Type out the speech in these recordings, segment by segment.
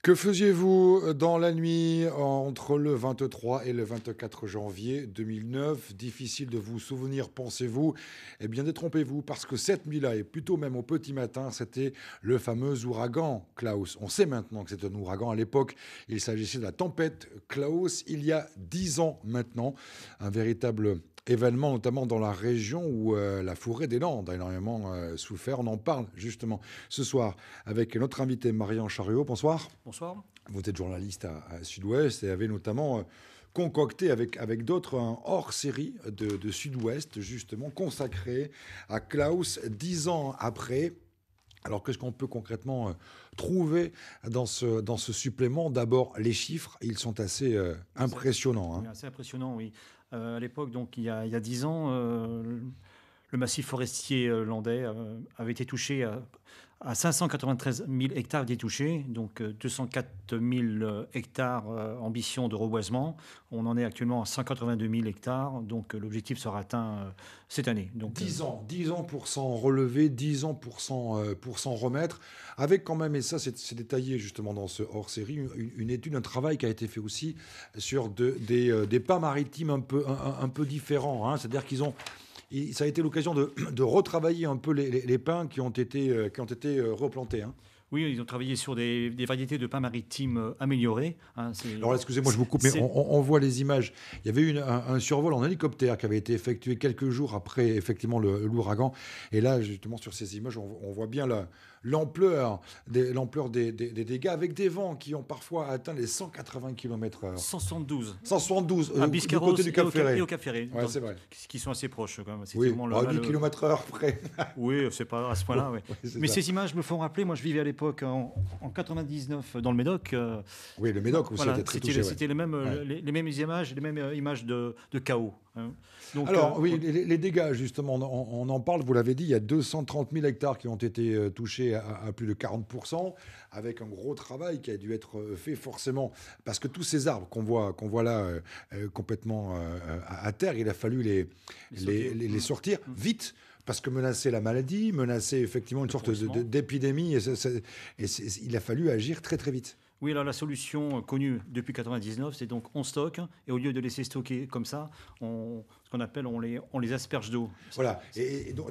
Que faisiez-vous euh, dans la nuit euh, entre le 23 et le 24 janvier 2009 Difficile de vous souvenir, pensez-vous Eh bien, détrompez-vous, parce que cette nuit-là, et plutôt même au petit matin, c'était le fameux ouragan Klaus. On sait maintenant que c'est un ouragan. À l'époque, il s'agissait de la tempête Klaus, il y a dix ans maintenant. Un véritable événements, notamment dans la région où euh, la forêt des Landes a énormément euh, souffert. On en parle justement ce soir avec notre invité Marianne Chariot. Bonsoir. Bonsoir. Vous êtes journaliste à, Sud-Ouest et avez notamment euh, concocté avec, avec d'autres un hors-série de, Sud-Ouest, justement consacré à Klaus dix ans après. Alors qu'est-ce qu'on peut concrètement trouver dans ce, dans ce supplément D'abord les chiffres, ils sont assez impressionnants. Hein. Assez impressionnants, oui. Euh, à l'époque, donc il y a dix ans, euh, le massif forestier euh, landais avait été touché à à 593 000 hectares détouchés, donc 204 euh, 000 euh, hectares euh, ambition de reboisement. On en est actuellement à 182 000 hectares, donc l'objectif sera atteint cette année. Donc, 10 ans, 10 ans pour s'en relever, 10 ans pour s'en, remettre, avec quand même, et ça c'est, détaillé justement dans ce hors-série, une, étude, un travail qui a été fait aussi sur de, des, pas maritimes un peu, peu différents, hein. c'est-à-dire qu'ils ont ça a été l'occasion de, retravailler un peu les, pins qui ont été, euh, qui ont été euh, replantés. Hein. Oui, ils ont travaillé sur des, variétés de pins maritimes euh, améliorées. Hein, Alors, excusez-moi, je vous coupe, mais on, voit les images. Il y avait eu un, survol en hélicoptère qui avait été effectué quelques jours après, effectivement, l'ouragan. Et là, justement, sur ces images, on, on voit bien la, l'ampleur des, l'ampleur des, des, dégâts avec des vents qui ont parfois atteint les 180 km/h. 172. 172 à du côté du Cap Ferré. Et au Cap Ferré. c'est vrai. Qui sont assez proches quand même. oui. Vraiment 10 km/h près. oui, euh, c'est pas à ce point-là. oui. Mais ces images me font rappeler. Moi, je vivais à l'époque en, en 99 euh, dans le Médoc. Euh, oui, le Médoc aussi c'était très touché. C'était les mêmes les, mêmes images, les mêmes images de, de chaos. Hein. Donc, Alors oui, les, dégâts justement, on, on en parle. Vous l'avez dit, il y a 230 000 hectares qui ont été touchés à, plus de 40%, avec un gros travail qui a dû être euh, fait forcément, parce que tous ces arbres qu'on voit, qu'on voit là euh, euh, complètement à, terre, il a fallu les, les, sortir mmh. Mmh. vite parce que menacer la maladie, menacer effectivement une sorte d'épidémie, et, il a fallu agir très très vite. Oui, alors la solution connue depuis 99, c'est donc on stocke et au lieu de laisser stocker comme ça, on, ce qu'on appelle, on les, on les asperge d'eau. Voilà, et, donc,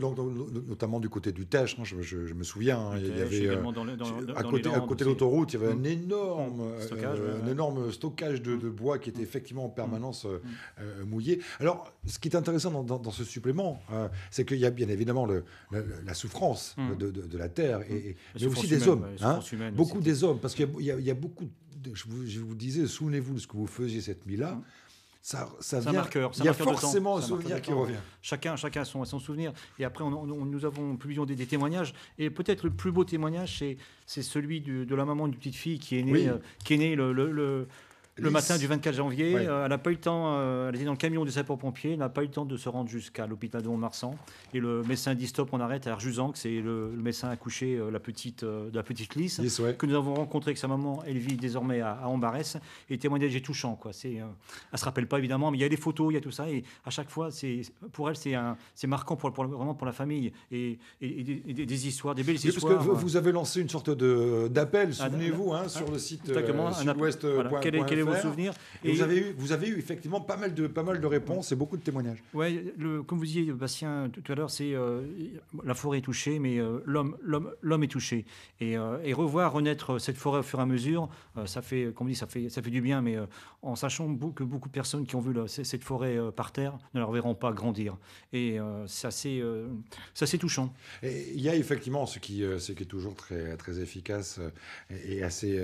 notamment du côté du Tèche, hein, je, me souviens, hein, il y avait, euh, à côté, de l'autoroute, il y avait un mmh. énorme euh, stockage, un énorme stockage de, mmh. bois qui était mmh. effectivement en permanence euh, mouillé. Alors, ce qui est intéressant dans, ce supplément, c'est qu'il y a bien évidemment le, la, souffrance de, la terre, et, mais aussi des hommes, hein. beaucoup des hommes, parce qu'il y, a beaucoup, je vous, je vous disais, souvenez-vous de ce que vous faisiez cette nuit-là ça, ça Un marqueur, il y a forcément un souvenir qui revient. Chacun, chacun a son, souvenir. Et après, nous avons publié des, témoignages. Et peut-être le plus beau témoignage, c'est celui de la maman d'une petite fille qui est née, euh, le le matin du 24 janvier. Euh, elle n'a pas eu le temps, euh, elle était dans le camion du sapeur-pompier, elle n'a pas eu le temps de se rendre jusqu'à l'hôpital de Montmarsan, Et le médecin dit stop, on arrête à Arjusan, que c'est le, médecin accouché euh, la petite, euh, de la petite Lys, que nous avons rencontré avec sa maman. Elle vit désormais à, à Ambarès. Et témoignage est touchant. Quoi. C'est, elle ne se rappelle pas évidemment, mais il y a des photos, il y a tout ça. Et à chaque fois, c'est, pour elle, c'est, marquant pour, vraiment pour la famille. Et, des, histoires, des belles histoires. Parce que vous, avez lancé une sorte de, d'appel, ah, souvenez-vous, hein, sur ah, le site sud et, vous, avez eu, vous avez eu effectivement pas mal de, pas mal de réponses et beaucoup de témoignages. Oui, comme vous disiez, Bastien, tout à l'heure, c'est euh, la forêt est touchée, mais euh, l'homme, l'homme, l'homme est touché. Et, euh, revoir renaître cette forêt au fur et à mesure, ça fait, comme dit, ça fait, ça fait du bien, mais en sachant que beaucoup de personnes qui ont vu cette forêt par terre ne la reverront pas grandir. Et ça c'est assez, touchant. il y a effectivement ce qui, ce qui est toujours très, très efficace et assez,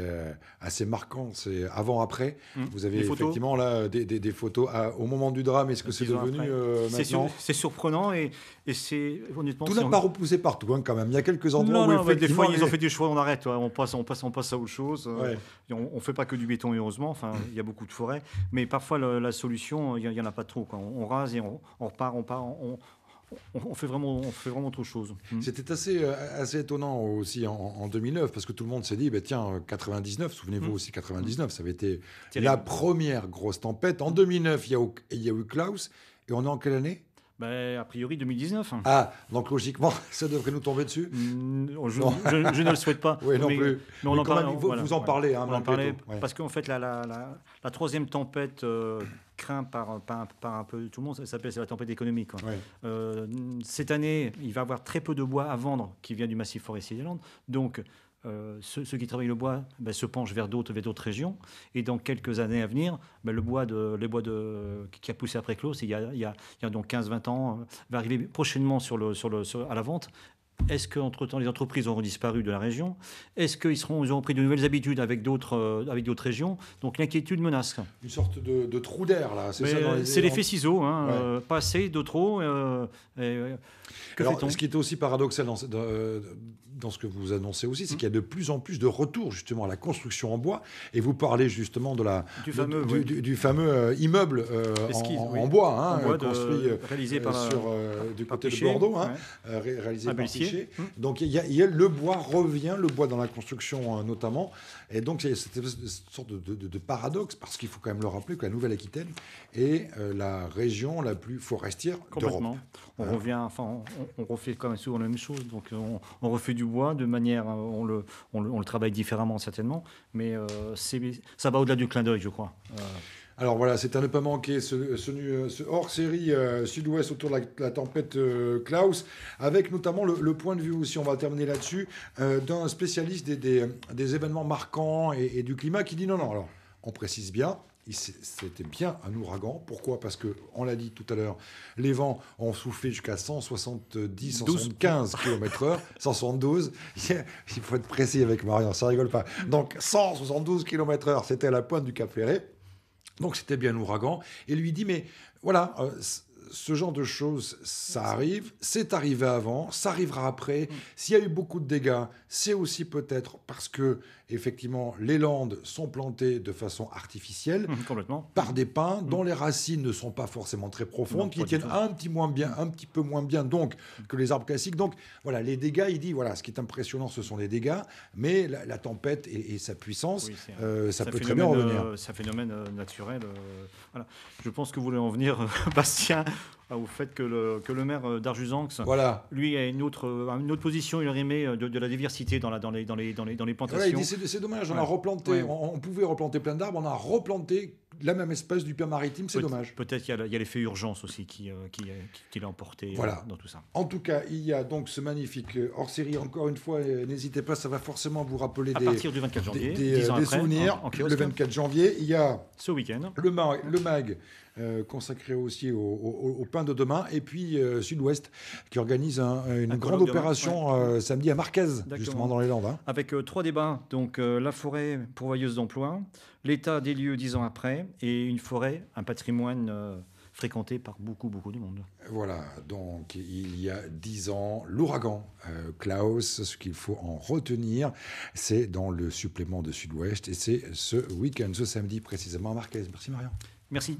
assez marquant, c'est avant-après. Mmh. Vous avez effectivement là des, photos au moment du drame. Est-ce que c'est devenu euh, maintenant C'est surprenant et, et c'est honnêtement. Tout n'a pas repoussé partout hein, quand même. Il y a quelques endroits où non, effectivement, des fois ils ont fait des choix, on arrête, on passe, on passe, à autre chose. Euh, on, ne fait pas que du béton heureusement. Enfin, mmh. il y a beaucoup de forêts, mais parfois la, solution, il y, en a pas trop. On, rase et on, repart, on part, on on, fait vraiment, on fait vraiment autre chose. Hmm. C'était assez, euh, assez étonnant aussi en, 2009, parce que tout le monde s'est dit, ben tiens, 99, euh, souvenez-vous hmm. aussi 99, ça avait été la première grosse tempête. En 2009, il y a eu, Klaus, et on est en quelle année ben, a priori 2019. Ah, donc logiquement, ça devrait nous tomber dessus hmm, je, ne le souhaite pas. oui, non Mais on en parle, vous, en parlez. on Parce qu'en fait, la, la, troisième tempête euh, craint par, un peu tout le monde, ça s'appelle la tempête économique. Euh, cette année, il va y avoir très peu de bois à vendre qui vient du massif forestier des Landes. Donc, euh, ceux, qui travaillent le bois ben, se penchent vers d'autres, vers d'autres régions. Et dans quelques années à venir, ben, le bois, de, les bois de, qui a poussé après Clos, il y a, donc 15-20 ans, euh, va arriver prochainement sur le, sur le, à la vente. Est-ce qu'entre-temps, les entreprises auront disparu de la région Est-ce qu'ils seront, auront pris de nouvelles habitudes avec d'autres, euh, régions Donc l'inquiétude menace. Une sorte de, trou d'air, là. C'est, l'effet ciseau. Hein, euh, pas assez, de trop. Euh, ce qui est aussi paradoxal dans, dans, ce que vous annoncez aussi, c'est mmh. qu'il y a de plus en plus de retours, justement, à la construction en bois. Et vous parlez, justement, de la, du, fameux, immeuble en, bois, construit réalisé par, sur, du côté de Bordeaux, hein, réalisé Hum. Donc y, le bois revient, le bois dans la construction euh, notamment. Et donc c'est cette sorte de, paradoxe, parce qu'il faut quand même le rappeler que la Nouvelle-Aquitaine est euh, la région la plus forestière d'Europe. On hein revient, enfin, on, refait quand même souvent la même chose. Donc euh, on, refait du bois de manière, on le, le, travaille différemment certainement, mais ça va au-delà du clin d'œil, je crois. Alors voilà, c'est à ne pas manquer ce, ce, euh, hors-série euh, sud-ouest autour de la, tempête euh, Klaus, avec notamment le, point de vue aussi, on va terminer là-dessus, d'un spécialiste des, événements marquants et, du climat qui dit non, non, alors on précise bien. C'était bien un ouragan. Pourquoi Parce que, on l'a dit tout à l'heure, les vents ont soufflé jusqu'à 170, 175 km/h, 172. Il faut être précis avec Marion, ça rigole pas. Donc 172 km/h, c'était la pointe du Cap Ferré. Donc c'était bien l'ouragan. Et lui dit, mais voilà, euh, ce genre de choses, ça arrive, c'est arrivé avant, ça arrivera après. Mm. S'il y a eu beaucoup de dégâts, c'est aussi peut-être parce que, effectivement, les landes sont plantées de façon artificielle mm, complètement. par des pins mm. dont les racines ne sont pas forcément très profondes, qui tiennent un petit, moins bien, un petit peu moins bien donc que les arbres classiques. Donc voilà, les dégâts, il dit, voilà, ce qui est impressionnant, ce sont les dégâts, mais la, tempête et, sa puissance, euh, ça, peut très bien revenir. Euh, c'est un phénomène euh, naturel. voilà. Je pense que vous voulez en venir, Bastien, au ah, fait que le, maire euh, d'Arjusanx, voilà. lui, a une autre, euh, une autre position, il aurait euh, de, de, la diversité dans, la, dans, les, dans, les, dans, les, plantations. c'est dommage, on a replanté, on, pouvait replanter plein d'arbres, on a replanté la même espèce du pain maritime, c'est dommage. Peut-être qu'il y a, l'effet urgence aussi qui, euh, euh, l'a emporté euh, dans tout ça. En tout cas, il y a donc ce magnifique hors-série, encore une fois, n'hésitez pas, ça va forcément vous rappeler des, du 24 souvenirs. le 24 janvier, il y a ce week-end le, mag, consacré aussi au, pain de demain, et puis Sud-Ouest qui organise une grande opération samedi à Marquez, justement dans les Landes. Hein. Avec trois débats, donc la forêt pourvoyeuse d'emploi, l'état des lieux dix ans après, et une forêt, un patrimoine euh, fréquenté par beaucoup, beaucoup de monde. Voilà, donc il y a dix ans, l'ouragan euh, Klaus, ce qu'il faut en retenir, c'est dans le supplément de Sud-Ouest, et c'est ce week-end, ce samedi précisément à Marquez. Merci Marion. Merci.